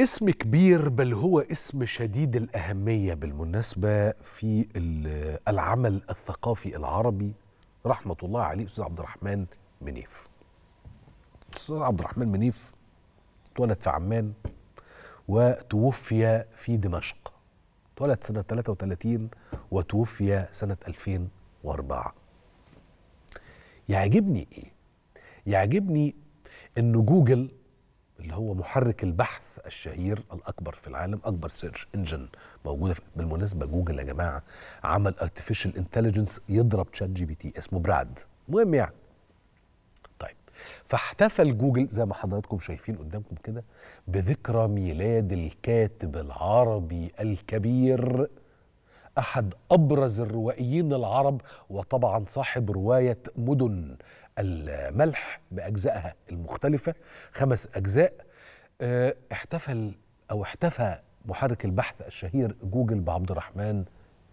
اسم كبير بل هو اسم شديد الأهمية بالمناسبة في العمل الثقافي العربي رحمة الله عليه أستاذ عبد الرحمن منيف أستاذ عبد الرحمن منيف اتولد في عمان وتوفي في دمشق اتولد سنة 33 وتوفي سنة 2004 يعجبني إيه؟ يعجبني إن جوجل اللي هو محرك البحث الشهير الاكبر في العالم اكبر سيرش انجن موجوده بالمناسبه جوجل يا جماعه عمل ارتفيشال انتليجنس يضرب تشات جي بي تي اسمه براد مهم يعني طيب فاحتفل جوجل زي ما حضراتكم شايفين قدامكم كده بذكرى ميلاد الكاتب العربي الكبير أحد أبرز الروائيين العرب وطبعا صاحب رواية مدن الملح بأجزائها المختلفة خمس أجزاء آه، احتفل أو احتفى محرك البحث الشهير جوجل بعبد الرحمن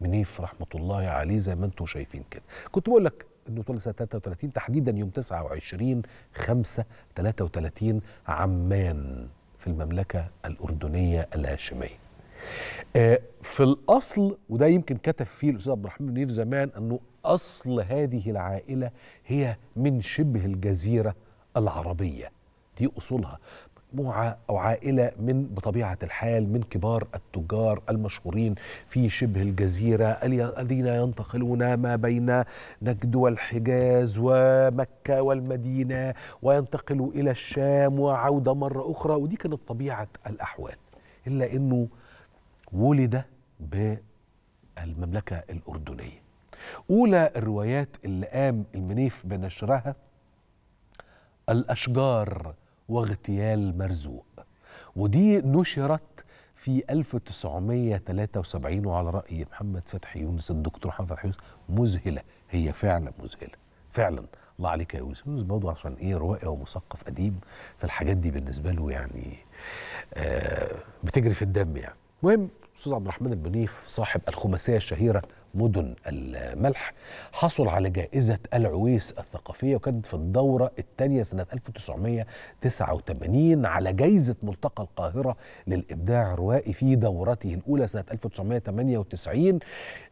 منيف رحمة الله عليه زي ما انتم شايفين كده كنت بقول لك انه طول سنه 33 تحديدا يوم 29 5 33 عمان في المملكه الاردنيه الهاشميه آه، في الاصل وده يمكن كتب فيه الاستاذ عبد الرحمن منيف زمان انه اصل هذه العائله هي من شبه الجزيره العربيه دي اصولها مجموعه او عائله من بطبيعه الحال من كبار التجار المشهورين في شبه الجزيره الذين ينتقلون ما بين نجد والحجاز ومكه والمدينه وينتقلوا الى الشام وعوده مره اخرى ودي كانت طبيعه الاحوال الا انه ولد بالمملكة الأردنية أولى الروايات اللي قام المنيف بنشرها الأشجار واغتيال مرزوق ودي نشرت في 1973 وعلى رأي محمد فتحي يونس الدكتور محمد فتحي يونس مذهلة هي فعلا مذهلة فعلا الله عليك يا يونس برضو عشان ايه روائي ومثقف قديم فالحاجات دي بالنسبة له يعني آه بتجري في الدم يعني المهم الاستاذ عبد الرحمن البنيف صاحب الخماسيه الشهيره مدن الملح حصل على جائزة العويس الثقافية وكانت في الدورة الثانية سنة 1989 على جائزة ملتقى القاهرة للإبداع الروائي في دورته الأولى سنة 1998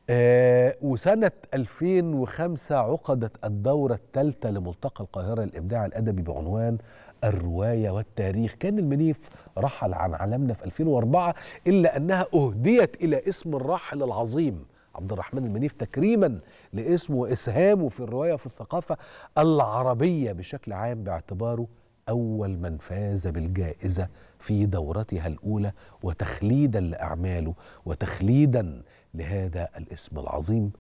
آه وسنة 2005 عقدت الدورة الثالثة لملتقى القاهرة للإبداع الأدبي بعنوان الرواية والتاريخ كان المنيف رحل عن عالمنا في 2004 إلا أنها أهديت إلى اسم الراحل العظيم عبد الرحمن المنيف تكريما لاسمه واسهامه في الروايه وفي الثقافه العربيه بشكل عام باعتباره اول من فاز بالجائزه في دورتها الاولى وتخليدا لاعماله وتخليدا لهذا الاسم العظيم